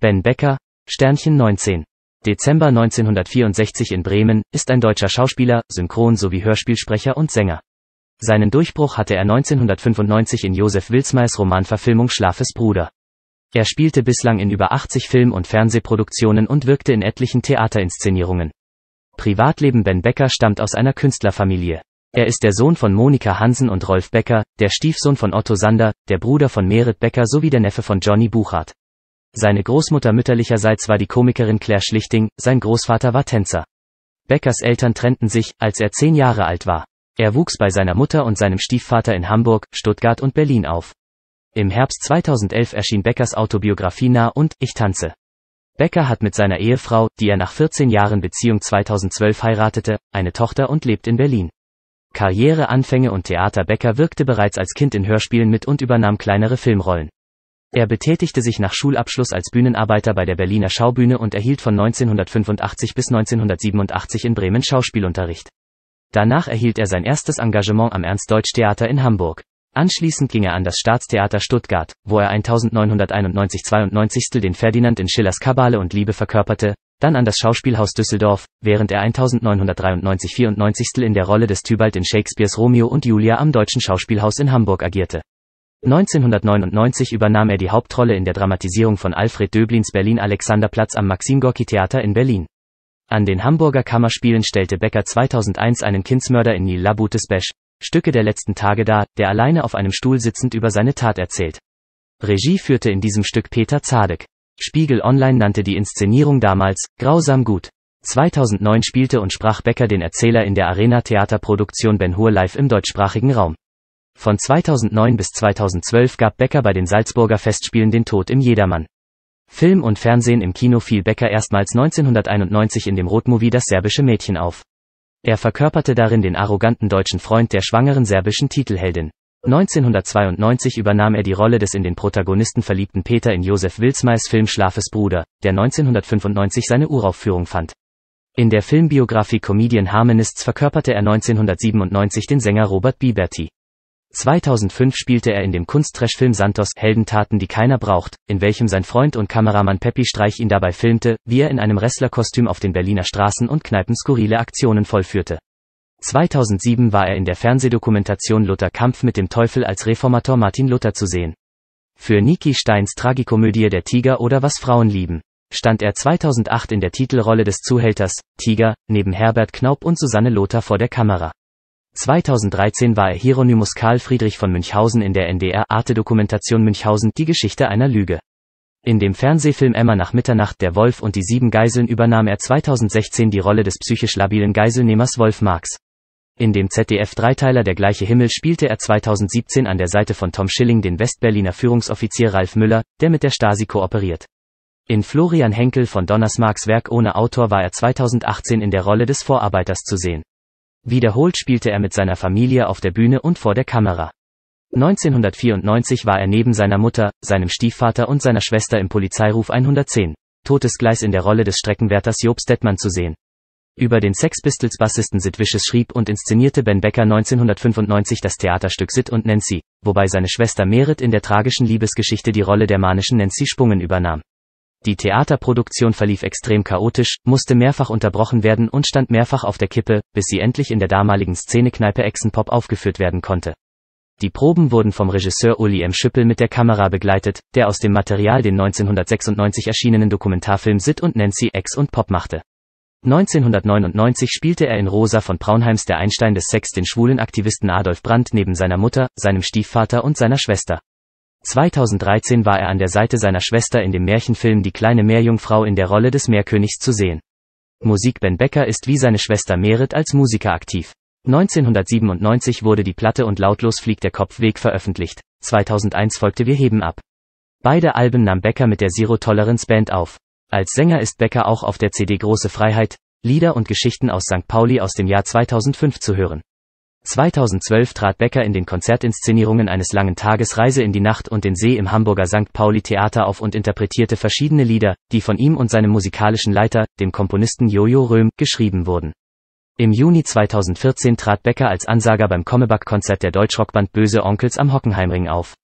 Ben Becker, Sternchen 19. Dezember 1964 in Bremen, ist ein deutscher Schauspieler, Synchron- sowie Hörspielsprecher und Sänger. Seinen Durchbruch hatte er 1995 in Josef Wilsmeys Romanverfilmung Schlafes Bruder. Er spielte bislang in über 80 Film- und Fernsehproduktionen und wirkte in etlichen Theaterinszenierungen. Privatleben Ben Becker stammt aus einer Künstlerfamilie. Er ist der Sohn von Monika Hansen und Rolf Becker, der Stiefsohn von Otto Sander, der Bruder von Merit Becker sowie der Neffe von Johnny Buchart. Seine Großmutter mütterlicherseits war die Komikerin Claire Schlichting, sein Großvater war Tänzer. Beckers Eltern trennten sich, als er zehn Jahre alt war. Er wuchs bei seiner Mutter und seinem Stiefvater in Hamburg, Stuttgart und Berlin auf. Im Herbst 2011 erschien Beckers Autobiografie Nah und Ich tanze. Becker hat mit seiner Ehefrau, die er nach 14 Jahren Beziehung 2012 heiratete, eine Tochter und lebt in Berlin. Karriereanfänge und Theater Becker wirkte bereits als Kind in Hörspielen mit und übernahm kleinere Filmrollen. Er betätigte sich nach Schulabschluss als Bühnenarbeiter bei der Berliner Schaubühne und erhielt von 1985 bis 1987 in Bremen Schauspielunterricht. Danach erhielt er sein erstes Engagement am Ernst-Deutsch-Theater in Hamburg. Anschließend ging er an das Staatstheater Stuttgart, wo er 1991-92 den Ferdinand in Schillers Kabale und Liebe verkörperte, dann an das Schauspielhaus Düsseldorf, während er 1993-94 in der Rolle des Tybalt in Shakespeares Romeo und Julia am Deutschen Schauspielhaus in Hamburg agierte. 1999 übernahm er die Hauptrolle in der Dramatisierung von Alfred Döblins Berlin Alexanderplatz am Maxim-Gorki-Theater in Berlin. An den Hamburger Kammerspielen stellte Becker 2001 einen Kindsmörder in Nil Labutes Besch, Stücke der letzten Tage dar, der alleine auf einem Stuhl sitzend über seine Tat erzählt. Regie führte in diesem Stück Peter Zadek. Spiegel Online nannte die Inszenierung damals grausam gut. 2009 spielte und sprach Becker den Erzähler in der Arena-Theaterproduktion Ben Hur live im deutschsprachigen Raum. Von 2009 bis 2012 gab Becker bei den Salzburger Festspielen den Tod im Jedermann. Film und Fernsehen im Kino fiel Becker erstmals 1991 in dem Rotmovie Das serbische Mädchen auf. Er verkörperte darin den arroganten deutschen Freund der schwangeren serbischen Titelheldin. 1992 übernahm er die Rolle des in den Protagonisten verliebten Peter in Josef Wilsmeis Film Schlafes Bruder, der 1995 seine Uraufführung fand. In der Filmbiografie Comedian Harmonists verkörperte er 1997 den Sänger Robert Biberti. 2005 spielte er in dem Kunsttrash-Film Santos Heldentaten, die keiner braucht, in welchem sein Freund und Kameramann Peppi Streich ihn dabei filmte, wie er in einem Wrestlerkostüm auf den Berliner Straßen und Kneipen skurrile Aktionen vollführte. 2007 war er in der Fernsehdokumentation Luther Kampf mit dem Teufel als Reformator Martin Luther zu sehen. Für Niki Steins Tragikomödie Der Tiger oder Was Frauen lieben stand er 2008 in der Titelrolle des Zuhälters, Tiger, neben Herbert Knaub und Susanne Lothar vor der Kamera. 2013 war er Hieronymus Karl Friedrich von Münchhausen in der NDR-Arte-Dokumentation Münchhausen, die Geschichte einer Lüge. In dem Fernsehfilm Emma nach Mitternacht der Wolf und die sieben Geiseln übernahm er 2016 die Rolle des psychisch labilen Geiselnehmers Wolf Marx. In dem ZDF-Dreiteiler Der gleiche Himmel spielte er 2017 an der Seite von Tom Schilling den Westberliner Führungsoffizier Ralf Müller, der mit der Stasi kooperiert. In Florian Henkel von Donnersmarks Werk ohne Autor war er 2018 in der Rolle des Vorarbeiters zu sehen. Wiederholt spielte er mit seiner Familie auf der Bühne und vor der Kamera. 1994 war er neben seiner Mutter, seinem Stiefvater und seiner Schwester im Polizeiruf 110, Totes Gleis in der Rolle des Streckenwärters Job Stettmann zu sehen. Über den Sex Pistols Bassisten Sid Vicious schrieb und inszenierte Ben Becker 1995 das Theaterstück Sid und Nancy, wobei seine Schwester Merit in der tragischen Liebesgeschichte die Rolle der manischen Nancy Spungen übernahm. Die Theaterproduktion verlief extrem chaotisch, musste mehrfach unterbrochen werden und stand mehrfach auf der Kippe, bis sie endlich in der damaligen Szenekneipe Exenpop aufgeführt werden konnte. Die Proben wurden vom Regisseur Uli M. Schüppel mit der Kamera begleitet, der aus dem Material den 1996 erschienenen Dokumentarfilm Sid und Nancy Ex und Pop machte. 1999 spielte er in Rosa von Braunheims der Einstein des Sex den schwulen Aktivisten Adolf Brandt neben seiner Mutter, seinem Stiefvater und seiner Schwester. 2013 war er an der Seite seiner Schwester in dem Märchenfilm Die kleine Meerjungfrau in der Rolle des Meerkönigs zu sehen. Musik Ben Becker ist wie seine Schwester Merit als Musiker aktiv. 1997 wurde die Platte und lautlos fliegt der Kopfweg veröffentlicht. 2001 folgte Wir heben ab. Beide Alben nahm Becker mit der Zero Tolerance Band auf. Als Sänger ist Becker auch auf der CD Große Freiheit, Lieder und Geschichten aus St. Pauli aus dem Jahr 2005 zu hören. 2012 trat Becker in den Konzertinszenierungen eines langen Tages Reise in die Nacht und den See im Hamburger St. Pauli Theater auf und interpretierte verschiedene Lieder, die von ihm und seinem musikalischen Leiter, dem Komponisten Jojo Röhm, geschrieben wurden. Im Juni 2014 trat Becker als Ansager beim Comeback-Konzert der Deutschrockband Böse Onkels am Hockenheimring auf.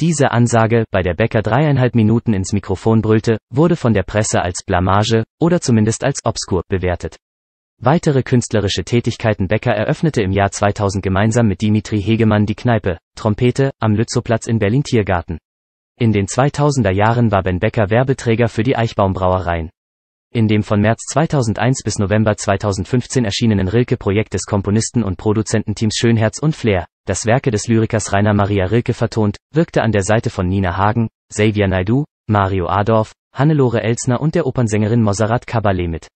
Diese Ansage, bei der Becker dreieinhalb Minuten ins Mikrofon brüllte, wurde von der Presse als Blamage, oder zumindest als obskur, bewertet. Weitere künstlerische Tätigkeiten Becker eröffnete im Jahr 2000 gemeinsam mit Dimitri Hegemann die Kneipe Trompete am Lützowplatz in Berlin-Tiergarten. In den 2000er Jahren war Ben Becker Werbeträger für die Eichbaumbrauereien. In dem von März 2001 bis November 2015 erschienenen Rilke-Projekt des Komponisten und Produzententeams Schönherz und Flair, das Werke des Lyrikers Rainer Maria Rilke vertont, wirkte an der Seite von Nina Hagen, Xavier Naidu, Mario Adorf, Hannelore Elsner und der Opernsängerin Moserat Kabalé mit.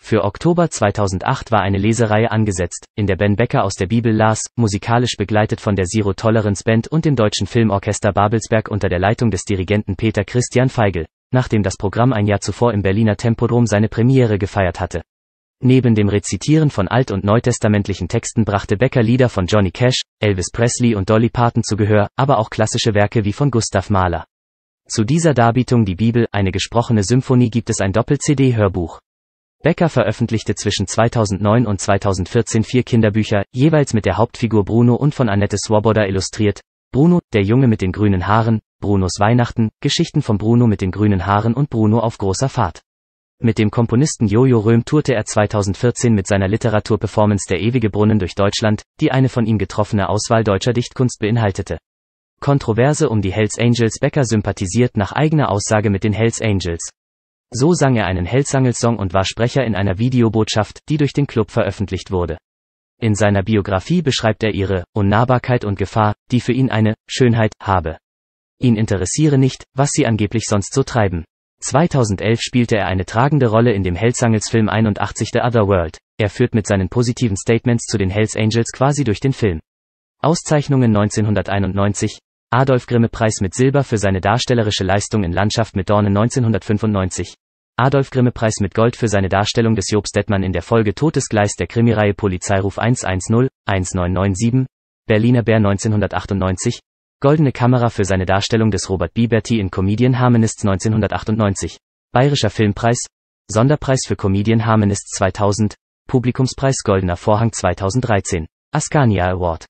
Für Oktober 2008 war eine Lesereihe angesetzt, in der Ben Becker aus der Bibel las, musikalisch begleitet von der Zero Tolerance Band und dem Deutschen Filmorchester Babelsberg unter der Leitung des Dirigenten Peter Christian Feigl, nachdem das Programm ein Jahr zuvor im Berliner Tempodrom seine Premiere gefeiert hatte. Neben dem Rezitieren von alt- und neutestamentlichen Texten brachte Becker Lieder von Johnny Cash, Elvis Presley und Dolly Parton zu Gehör, aber auch klassische Werke wie von Gustav Mahler. Zu dieser Darbietung die Bibel, eine gesprochene Symphonie gibt es ein Doppel-CD-Hörbuch. Becker veröffentlichte zwischen 2009 und 2014 vier Kinderbücher, jeweils mit der Hauptfigur Bruno und von Annette Swoboda illustriert. Bruno, der Junge mit den grünen Haaren, Brunos Weihnachten, Geschichten von Bruno mit den grünen Haaren und Bruno auf großer Fahrt. Mit dem Komponisten Jojo Röhm tourte er 2014 mit seiner Literaturperformance Der ewige Brunnen durch Deutschland, die eine von ihm getroffene Auswahl deutscher Dichtkunst beinhaltete. Kontroverse um die Hells Angels Becker sympathisiert nach eigener Aussage mit den Hells Angels. So sang er einen Hellsangel-Song und war Sprecher in einer Videobotschaft, die durch den Club veröffentlicht wurde. In seiner Biografie beschreibt er ihre Unnahbarkeit und Gefahr, die für ihn eine Schönheit habe. Ihn interessiere nicht, was sie angeblich sonst so treiben. 2011 spielte er eine tragende Rolle in dem Hells Film 81 The Other World. Er führt mit seinen positiven Statements zu den Hells Angels quasi durch den Film. Auszeichnungen 1991, Adolf Grimme Preis mit Silber für seine darstellerische Leistung in Landschaft mit Dornen 1995. Adolf Grimme Preis mit Gold für seine Darstellung des Jobs Detmann in der Folge Totes Gleis der Krimireihe Polizeiruf 110 1997, Berliner Bär 1998, Goldene Kamera für seine Darstellung des Robert Biberti in Comedian Harmonists 1998, Bayerischer Filmpreis, Sonderpreis für Comedian Harmonists 2000, Publikumspreis Goldener Vorhang 2013, Ascania Award.